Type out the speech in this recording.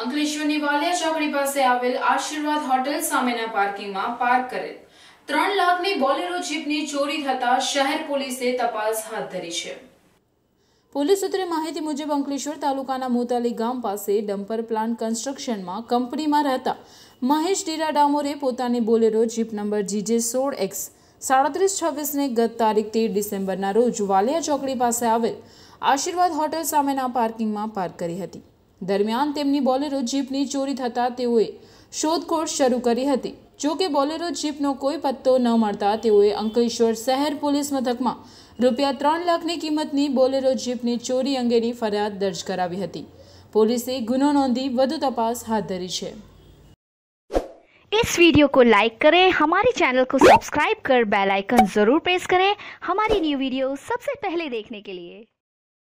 અંકલેશ્વરની વાલિયા ચોકડી પાસે આવેલ આશીર્વાદ હોટેલ સામેના પાર્કિંગમાં પાર્ક કરેલ ત્રણ લાખની બોલેરો જીપની ચોરી થતા શહેર પોલીસે તપાસ હાથ ધરી છે પોલીસ સૂત્રે માહિતી મુજબ અંકલેશ્વર તાલુકાના મોતાલી ગામ પાસે ડમ્પર પ્લાન્ટ કન્સ્ટ્રક્શનમાં કંપનીમાં રહેતા મહેશ ડીરા ડામોરે પોતાની બોલેરો જીપ નંબર જીજે સોળ એક્સ સાડત્રીસ છવ્વીસને ગત તારીખ તેર ડિસેમ્બરના રોજ વાલિયા ચોકડી પાસે આવેલ આશીર્વાદ હોટેલ સામેના પાર્કિંગમાં પાર્ક કરી હતી દરમિયાન તેમની બોલેરો જીપની ચોરી થતાં તેઓએ શોધખોળ શરૂ કરી હતી જો કે બોલેરો જીપનો કોઈ પત્તો ન મળતા તેઓએ અંકલેશ્વર શહેર પોલીસ મથકમાં રૂપિયા ત્રણ લાખની કિંમતની બોલેરો જીપની ચોરી અંગેની ફરિયાદ દર્જ કરાવી હતી પોલીસે ગુનો નોંધી વધુ તપાસ હાથ ધરી છે इस वीडियो को लाइक करें हमारे चैनल को सब्सक्राइब कर बेल आइकन जरूर प्रेस करें हमारी न्यू वीडियो सबसे पहले देखने के लिए